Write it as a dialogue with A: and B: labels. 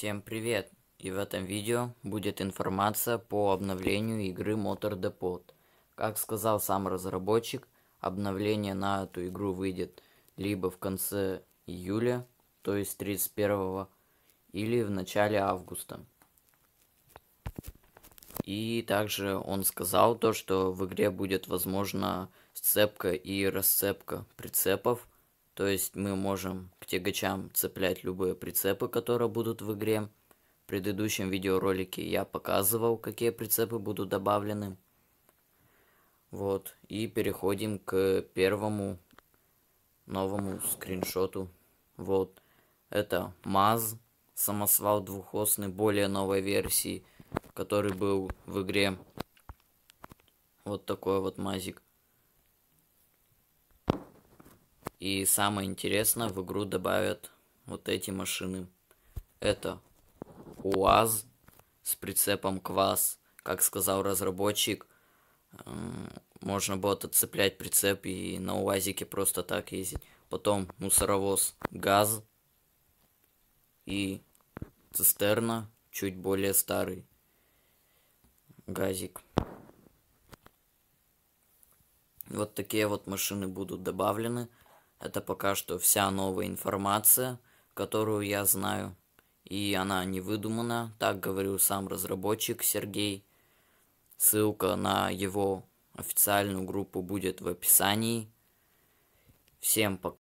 A: Всем привет! И в этом видео будет информация по обновлению игры Motor Depot. Как сказал сам разработчик, обновление на эту игру выйдет либо в конце июля, то есть 31, или в начале августа. И также он сказал то, что в игре будет возможна сцепка и расцепка прицепов, то есть мы можем тягачам цеплять любые прицепы, которые будут в игре. В предыдущем видеоролике я показывал, какие прицепы будут добавлены. Вот, и переходим к первому новому скриншоту. Вот, это МАЗ, самосвал двухосный, более новой версии, который был в игре. Вот такой вот мазик. И самое интересное, в игру добавят вот эти машины. Это УАЗ с прицепом КВАЗ. Как сказал разработчик, можно будет отцеплять прицеп и на УАЗике просто так ездить. Потом мусоровоз газ и цистерна чуть более старый газик. Вот такие вот машины будут добавлены. Это пока что вся новая информация, которую я знаю. И она не выдумана, так говорил сам разработчик Сергей. Ссылка на его официальную группу будет в описании. Всем пока.